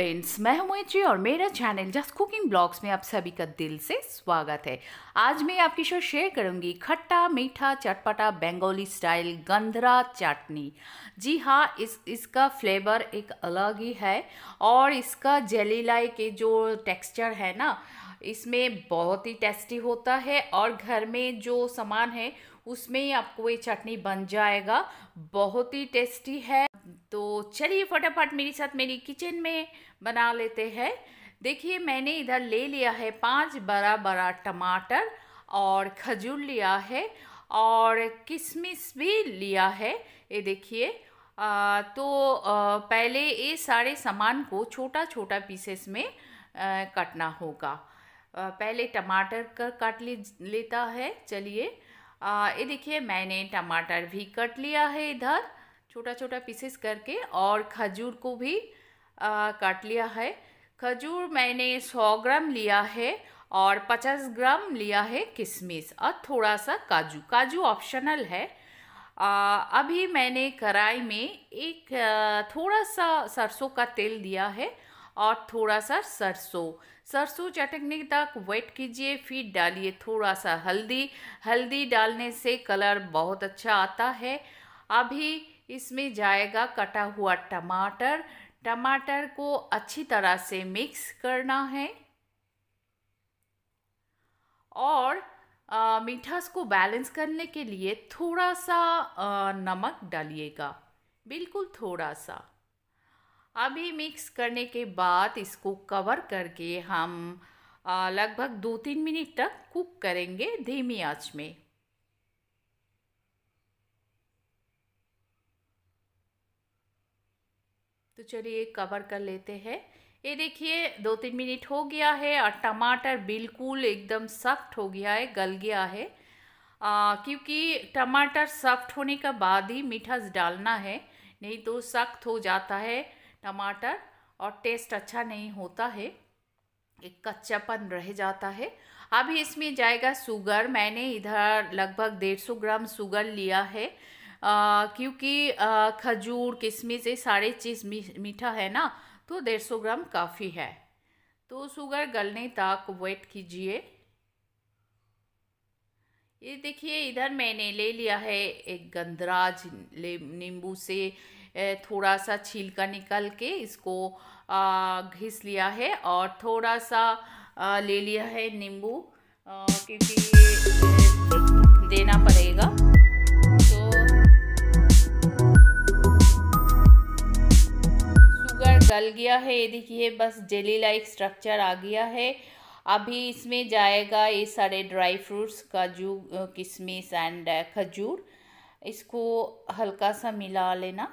friends मैं हूं मोहित्री और मेरा चैनल जस्ट कुकिंग ब्लॉग्स में आप सभी का दिल से स्वागत है आज मैं आपके साथ शेयर करूंगी खट्टा मीठा चटपटा बंगाली स्टाइल गंधरा चटनी जी हाँ इस इसका फ्लेवर एक अलग ही है और इसका लाई के जो टेक्सचर है ना इसमें बहुत ही टेस्टी होता है और घर में जो सामान है उसमें ही आपको ये चटनी बन जाएगा बहुत ही टेस्टी है तो चलिए फटाफट मेरे साथ मेरी किचन में बना लेते हैं देखिए मैंने इधर ले लिया है पांच बड़ा बड़ा टमाटर और खजूर लिया है और किशमिश भी लिया है ये देखिए तो आ, पहले ये सारे सामान को छोटा छोटा पीसेस में आ, कटना होगा आ, पहले टमाटर का काट ले लेता है चलिए ये देखिए मैंने टमाटर भी कट लिया है इधर छोटा छोटा पीसेस करके और खजूर को भी आ, काट लिया है खजूर मैंने 100 ग्राम लिया है और 50 ग्राम लिया है किशमिश और थोड़ा सा काजू काजू ऑप्शनल है आ, अभी मैंने कढ़ाई में एक थोड़ा सा सरसों का तेल दिया है और थोड़ा सा सरसों सरसों चटकने तक वेट कीजिए फिर डालिए थोड़ा सा हल्दी हल्दी डालने से कलर बहुत अच्छा आता है अभी इसमें जाएगा कटा हुआ टमाटर टमाटर को अच्छी तरह से मिक्स करना है और मीठास को बैलेंस करने के लिए थोड़ा सा आ, नमक डालिएगा बिल्कुल थोड़ा सा अभी मिक्स करने के बाद इसको कवर करके हम लगभग दो तीन मिनट तक कुक करेंगे धीमी आंच में तो चलिए कवर कर लेते हैं ये देखिए दो तीन मिनट हो गया है और टमाटर बिल्कुल एकदम सख्त हो गया है गल गया है आ, क्योंकि टमाटर सख्त होने का बाद ही मिठास डालना है नहीं तो सख्त हो जाता है टमाटर और टेस्ट अच्छा नहीं होता है एक कच्चापन रह जाता है अभी इसमें जाएगा शुगर मैंने इधर लगभग डेढ़ सौ ग्राम शुगर लिया है क्योंकि खजूर किशमिश ये सारे चीज़ मीठा है ना तो डेढ़ सौ ग्राम काफ़ी है तो शुगर गलने तक वेट कीजिए ये देखिए इधर मैंने ले लिया है एक गंदराज नींबू से थोड़ा सा छिलका निकल के इसको घिस लिया है और थोड़ा सा ले लिया है नींबू क्योंकि देना पड़ेगा डल गया है ये देखिए बस जेली लाइक स्ट्रक्चर आ गया है अभी इसमें जाएगा ये सारे ड्राई फ्रूट्स काजू किशमिश एंड खजूर इसको हल्का सा मिला लेना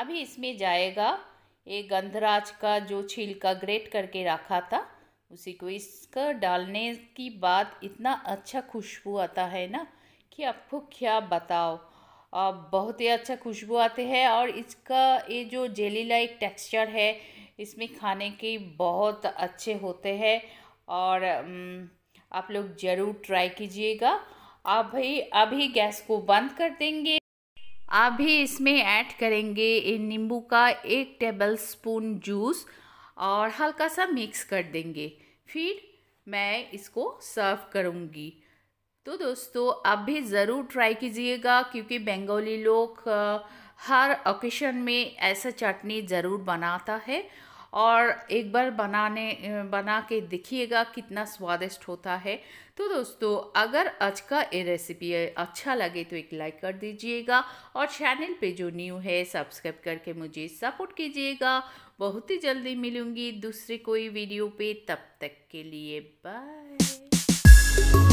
अभी इसमें जाएगा ये गंधराज का जो छिलका ग्रेट करके रखा था उसी को इसका डालने की बाद इतना अच्छा खुशबू आता है ना कि आपको क्या बताओ बहुत ही अच्छा खुशबू आते हैं और इसका ये जो जेली लाइक टेक्सचर है इसमें खाने के बहुत अच्छे होते हैं और आप लोग ज़रूर ट्राई कीजिएगा आप भाई अभी गैस को बंद कर देंगे आप भी इसमें ऐड करेंगे नींबू का एक टेबल स्पून जूस और हल्का सा मिक्स कर देंगे फिर मैं इसको सर्व करूँगी तो दोस्तों आप भी ज़रूर ट्राई कीजिएगा क्योंकि बंगाली लोग हर ओकेशन में ऐसा चटनी ज़रूर बनाता है और एक बार बनाने बना के देखिएगा कितना स्वादिष्ट होता है तो दोस्तों अगर आज का ये रेसिपी अच्छा लगे तो एक लाइक कर दीजिएगा और चैनल पे जो न्यू है सब्सक्राइब करके मुझे सपोर्ट कीजिएगा बहुत ही जल्दी मिलूँगी दूसरी कोई वीडियो पे तब तक के लिए बाय